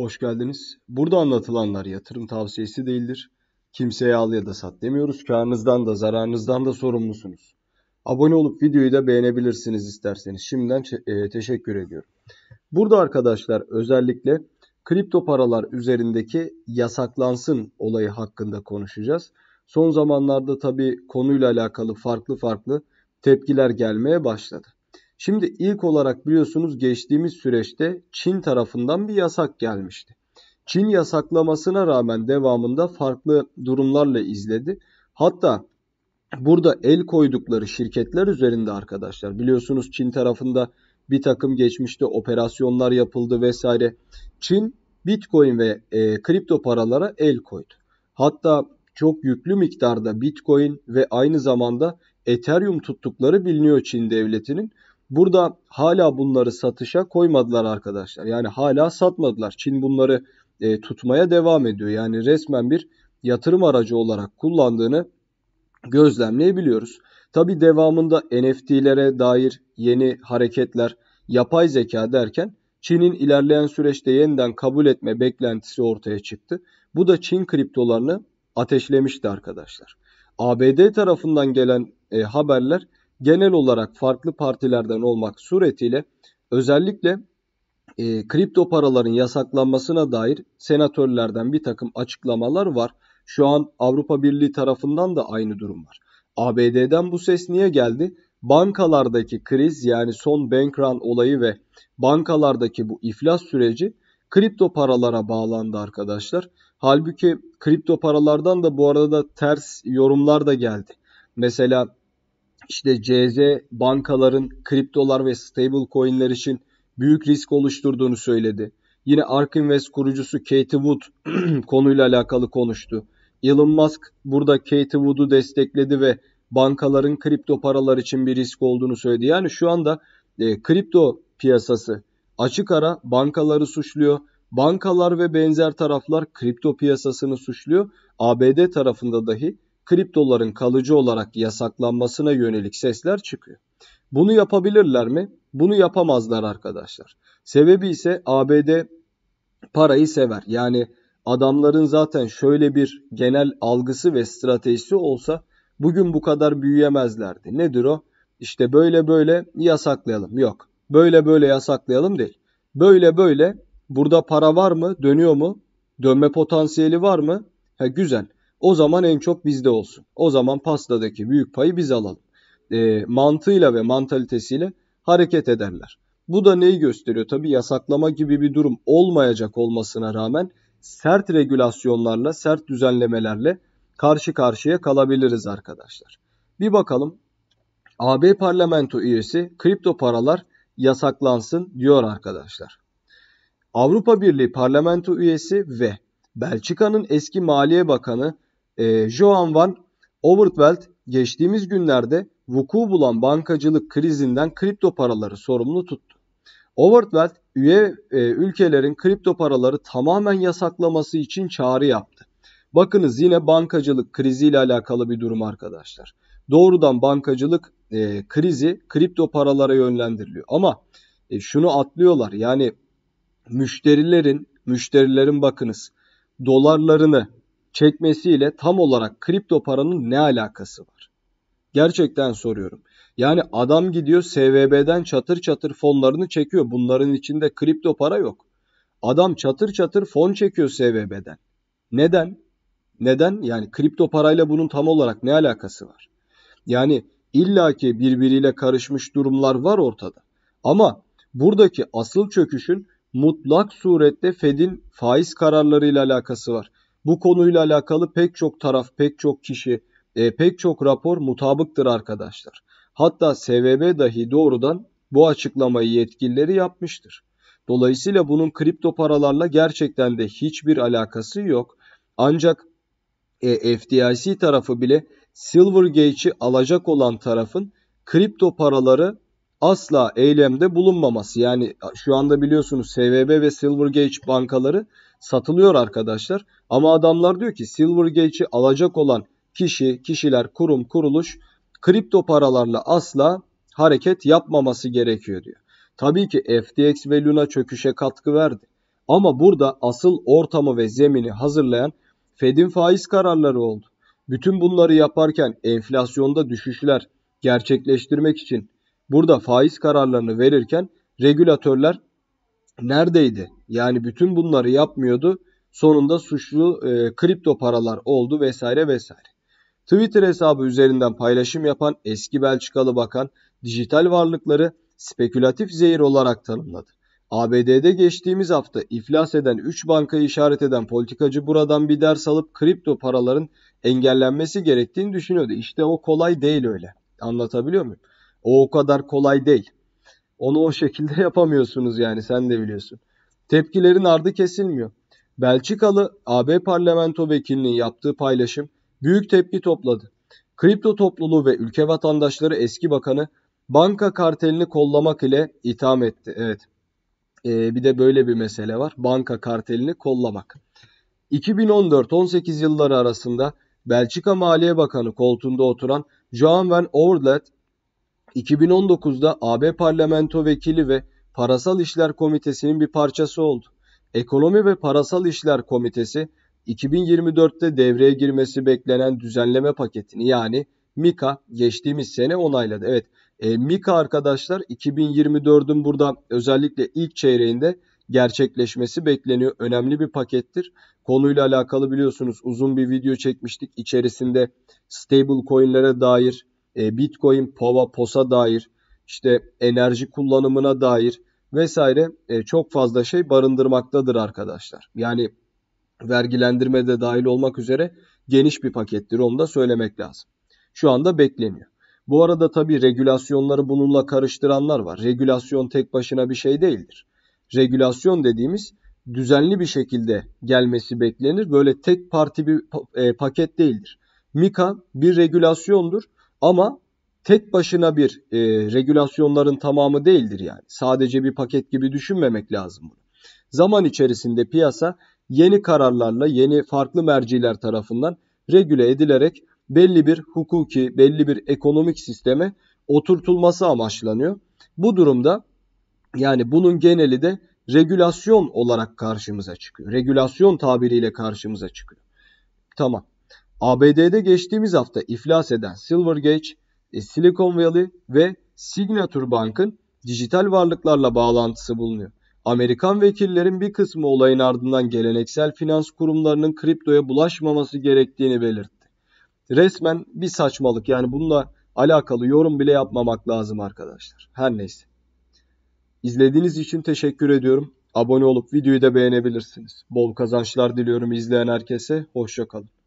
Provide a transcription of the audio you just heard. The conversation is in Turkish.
Hoş geldiniz. Burada anlatılanlar yatırım tavsiyesi değildir. Kimseye al ya da sat demiyoruz. Karnınızdan da zararınızdan da sorumlusunuz. Abone olup videoyu da beğenebilirsiniz isterseniz. Şimdiden e, teşekkür ediyorum. Burada arkadaşlar özellikle kripto paralar üzerindeki yasaklansın olayı hakkında konuşacağız. Son zamanlarda tabii konuyla alakalı farklı farklı tepkiler gelmeye başladı. Şimdi ilk olarak biliyorsunuz geçtiğimiz süreçte Çin tarafından bir yasak gelmişti. Çin yasaklamasına rağmen devamında farklı durumlarla izledi. Hatta burada el koydukları şirketler üzerinde arkadaşlar biliyorsunuz Çin tarafında bir takım geçmişte operasyonlar yapıldı vesaire. Çin Bitcoin ve e, kripto paralara el koydu. Hatta çok yüklü miktarda Bitcoin ve aynı zamanda Ethereum tuttukları biliniyor Çin devletinin. Burada hala bunları satışa koymadılar arkadaşlar. Yani hala satmadılar. Çin bunları e, tutmaya devam ediyor. Yani resmen bir yatırım aracı olarak kullandığını gözlemleyebiliyoruz. Tabi devamında NFT'lere dair yeni hareketler, yapay zeka derken Çin'in ilerleyen süreçte yeniden kabul etme beklentisi ortaya çıktı. Bu da Çin kriptolarını ateşlemişti arkadaşlar. ABD tarafından gelen e, haberler genel olarak farklı partilerden olmak suretiyle özellikle e, kripto paraların yasaklanmasına dair senatörlerden bir takım açıklamalar var. Şu an Avrupa Birliği tarafından da aynı durum var. ABD'den bu ses niye geldi? Bankalardaki kriz yani son bankran olayı ve bankalardaki bu iflas süreci kripto paralara bağlandı arkadaşlar. Halbuki kripto paralardan da bu arada ters yorumlar da geldi. Mesela işte CZ bankaların kriptolar ve stable coinler için büyük risk oluşturduğunu söyledi. Yine ARK Invest kurucusu Katie Wood konuyla alakalı konuştu. Elon Musk burada Katie Wood'u destekledi ve bankaların kripto paralar için bir risk olduğunu söyledi. Yani şu anda e, kripto piyasası açık ara bankaları suçluyor. Bankalar ve benzer taraflar kripto piyasasını suçluyor. ABD tarafında dahi kriptoların kalıcı olarak yasaklanmasına yönelik sesler çıkıyor. Bunu yapabilirler mi? Bunu yapamazlar arkadaşlar. Sebebi ise ABD parayı sever. Yani adamların zaten şöyle bir genel algısı ve stratejisi olsa bugün bu kadar büyüyemezlerdi. Nedir o? İşte böyle böyle yasaklayalım. Yok. Böyle böyle yasaklayalım değil. Böyle böyle burada para var mı? Dönüyor mu? Dönme potansiyeli var mı? Ha güzel. O zaman en çok bizde olsun. O zaman pastadaki büyük payı biz alalım. E, mantığıyla ve mantalitesiyle hareket ederler. Bu da neyi gösteriyor? Tabi yasaklama gibi bir durum olmayacak olmasına rağmen sert regülasyonlarla, sert düzenlemelerle karşı karşıya kalabiliriz arkadaşlar. Bir bakalım AB parlamento üyesi kripto paralar yasaklansın diyor arkadaşlar. Avrupa Birliği parlamento üyesi ve Belçika'nın eski Maliye Bakanı e, ee, Joan van Overtveld geçtiğimiz günlerde vuku bulan bankacılık krizinden kripto paraları sorumlu tuttu. Overtveld üye e, ülkelerin kripto paraları tamamen yasaklaması için çağrı yaptı. Bakınız yine bankacılık kriziyle alakalı bir durum arkadaşlar. Doğrudan bankacılık e, krizi kripto paralara yönlendiriliyor. Ama e, şunu atlıyorlar yani müşterilerin müşterilerin bakınız dolarlarını çekmesiyle tam olarak kripto paranın ne alakası var? Gerçekten soruyorum. Yani adam gidiyor SVB'den çatır çatır fonlarını çekiyor. Bunların içinde kripto para yok. Adam çatır çatır fon çekiyor SVB'den. Neden? Neden? Yani kripto parayla bunun tam olarak ne alakası var? Yani illaki birbiriyle karışmış durumlar var ortada. Ama buradaki asıl çöküşün mutlak surette Fed'in faiz kararlarıyla alakası var. Bu konuyla alakalı pek çok taraf, pek çok kişi, e, pek çok rapor mutabıktır arkadaşlar. Hatta SVB dahi doğrudan bu açıklamayı yetkilileri yapmıştır. Dolayısıyla bunun kripto paralarla gerçekten de hiçbir alakası yok. Ancak e, FDIC tarafı bile Silvergate'i alacak olan tarafın kripto paraları asla eylemde bulunmaması. Yani şu anda biliyorsunuz SVB ve Silvergate bankaları satılıyor arkadaşlar. Ama adamlar diyor ki Silvergate'i alacak olan kişi, kişiler, kurum, kuruluş kripto paralarla asla hareket yapmaması gerekiyor diyor. Tabii ki FTX ve Luna çöküşe katkı verdi. Ama burada asıl ortamı ve zemini hazırlayan Fed'in faiz kararları oldu. Bütün bunları yaparken enflasyonda düşüşler gerçekleştirmek için burada faiz kararlarını verirken regülatörler neredeydi? Yani bütün bunları yapmıyordu. Sonunda suçlu e, kripto paralar oldu vesaire vesaire. Twitter hesabı üzerinden paylaşım yapan eski Belçikalı bakan dijital varlıkları spekülatif zehir olarak tanımladı. ABD'de geçtiğimiz hafta iflas eden 3 bankayı işaret eden politikacı buradan bir ders alıp kripto paraların engellenmesi gerektiğini düşünüyordu. İşte o kolay değil öyle. Anlatabiliyor muyum? O o kadar kolay değil. Onu o şekilde yapamıyorsunuz yani sen de biliyorsun. Tepkilerin ardı kesilmiyor. Belçikalı AB parlamento vekilinin yaptığı paylaşım büyük tepki topladı. Kripto topluluğu ve ülke vatandaşları eski bakanı banka kartelini kollamak ile itham etti. Evet. Ee, bir de böyle bir mesele var. Banka kartelini kollamak. 2014-18 yılları arasında Belçika Maliye Bakanı koltuğunda oturan Joan van Overlet 2019'da AB Parlamento Vekili ve Parasal İşler Komitesi'nin bir parçası oldu. Ekonomi ve Parasal İşler Komitesi 2024'te devreye girmesi beklenen düzenleme paketini yani Mika, geçtiğimiz sene onayladı. Evet e, MİKA arkadaşlar 2024'ün burada özellikle ilk çeyreğinde gerçekleşmesi bekleniyor. Önemli bir pakettir. Konuyla alakalı biliyorsunuz uzun bir video çekmiştik. İçerisinde stable coin'lere dair, e, Bitcoin, POVA, POS'a dair, işte enerji kullanımına dair vesaire e, çok fazla şey barındırmaktadır arkadaşlar. Yani vergilendirme de dahil olmak üzere geniş bir pakettir onu da söylemek lazım. Şu anda bekleniyor. Bu arada tabii regülasyonları bununla karıştıranlar var. Regülasyon tek başına bir şey değildir. Regülasyon dediğimiz düzenli bir şekilde gelmesi beklenir. Böyle tek parti bir e, paket değildir. Mika bir regülasyondur ama tek başına bir e, regülasyonların tamamı değildir yani. Sadece bir paket gibi düşünmemek lazım bunu. Zaman içerisinde piyasa yeni kararlarla yeni farklı merciler tarafından regüle edilerek belli bir hukuki, belli bir ekonomik sisteme oturtulması amaçlanıyor. Bu durumda yani bunun geneli de regülasyon olarak karşımıza çıkıyor. Regülasyon tabiriyle karşımıza çıkıyor. Tamam. ABD'de geçtiğimiz hafta iflas eden Silvergate e, Silicon Valley ve Signature Bank'ın dijital varlıklarla bağlantısı bulunuyor. Amerikan vekillerin bir kısmı olayın ardından geleneksel finans kurumlarının kriptoya bulaşmaması gerektiğini belirtti. Resmen bir saçmalık yani bununla alakalı yorum bile yapmamak lazım arkadaşlar. Her neyse. İzlediğiniz için teşekkür ediyorum. Abone olup videoyu da beğenebilirsiniz. Bol kazançlar diliyorum izleyen herkese. Hoşçakalın.